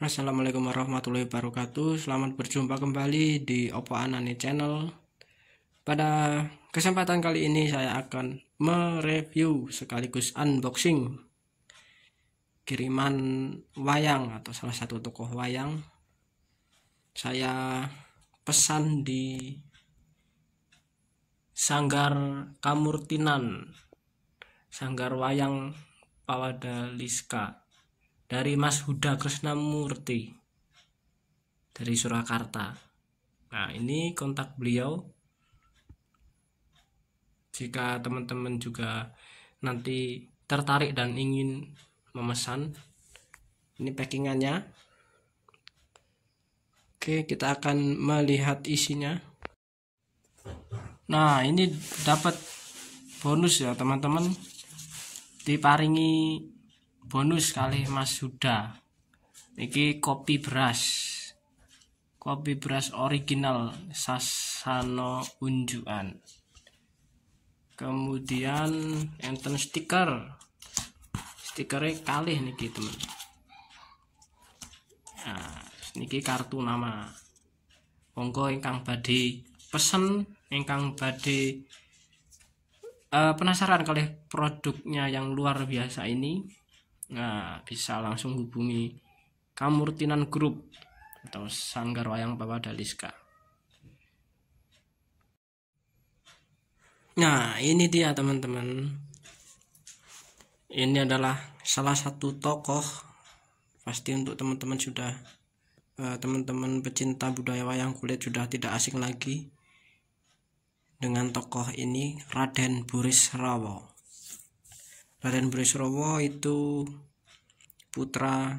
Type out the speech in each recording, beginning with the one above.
Assalamualaikum warahmatullahi wabarakatuh Selamat berjumpa kembali di Oppo Anani Channel Pada kesempatan kali ini saya akan mereview sekaligus unboxing Kiriman wayang atau salah satu tokoh wayang Saya pesan di Sanggar Kamurtinan Sanggar Wayang Pawada Liska dari Mas Huda Murti dari Surakarta. Nah, ini kontak beliau. Jika teman-teman juga nanti tertarik dan ingin memesan, ini packingannya. Oke, kita akan melihat isinya. Nah, ini dapat bonus ya, teman-teman. Diparingi bonus kali Mas Huda iki kopi beras kopi beras original Sasano Unjuan kemudian enten stiker stikernya kali niki gitu nah, niki kartu nama monggo ingkang badhe pesen ingkang badhe uh, penasaran kali produknya yang luar biasa ini nah bisa langsung hubungi Kamurtinan Group atau Sanggar Wayang Daliska. nah ini dia teman-teman ini adalah salah satu tokoh pasti untuk teman-teman sudah eh, teman-teman pecinta budaya wayang kulit sudah tidak asing lagi dengan tokoh ini Raden Buris Rawo. Raden Burisrowo itu putra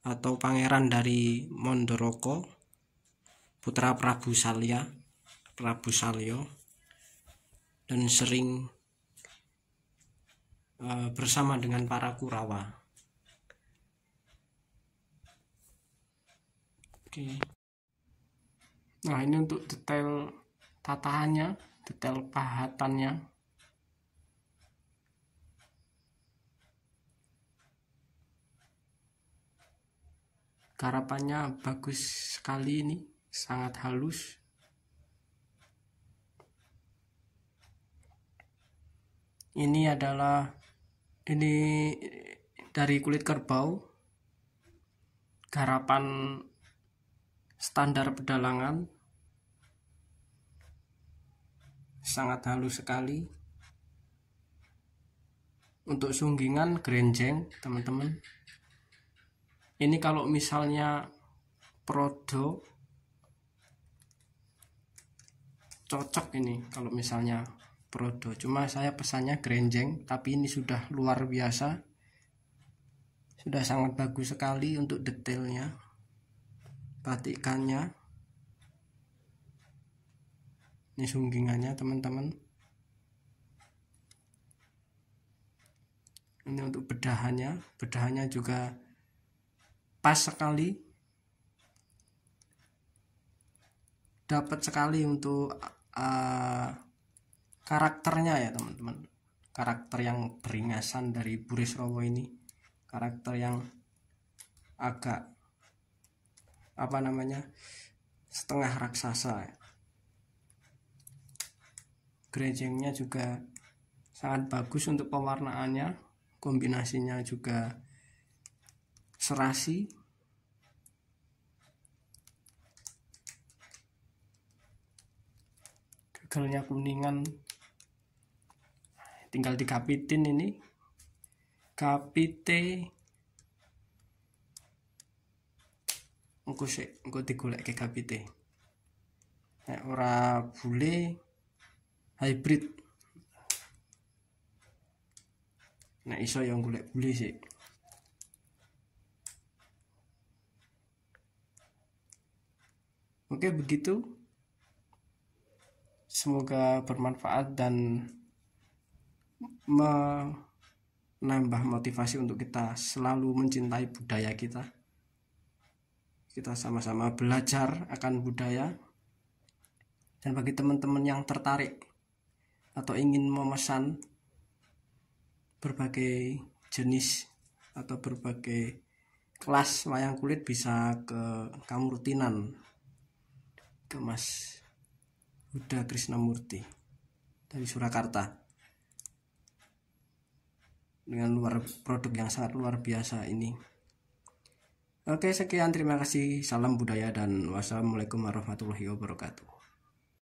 atau pangeran dari Mondoroko putra Prabu Salya Prabu Salyo dan sering uh, bersama dengan para Kurawa Oke. Nah ini untuk detail tatahannya, detail pahatannya. garapannya bagus sekali ini sangat halus ini adalah ini dari kulit kerbau garapan standar pedalangan sangat halus sekali untuk sunggingan grenjeng teman-teman ini kalau misalnya produk cocok ini kalau misalnya Prodo cuma saya pesannya grenjeng tapi ini sudah luar biasa sudah sangat bagus sekali untuk detailnya batikannya ini sunggingannya teman-teman ini untuk bedahannya bedahannya juga pas sekali dapat sekali untuk uh, karakternya ya teman-teman karakter yang beringasan dari Burisrowo ini karakter yang agak apa namanya setengah raksasa ya. grejengnya juga sangat bagus untuk pewarnaannya kombinasinya juga serasi gagalnya kuningan tinggal kapitin ini kapite engko sik engko ke kapite nek ora bule hybrid nek iso yang gulek bule sih. Oke, begitu. Semoga bermanfaat dan menambah motivasi untuk kita selalu mencintai budaya kita. Kita sama-sama belajar akan budaya. Dan bagi teman-teman yang tertarik atau ingin memesan berbagai jenis atau berbagai kelas wayang kulit bisa ke kamu rutinan ke Mas Huda Murti dari Surakarta dengan luar produk yang sangat luar biasa ini Oke sekian terima kasih salam budaya dan wassalamualaikum warahmatullahi wabarakatuh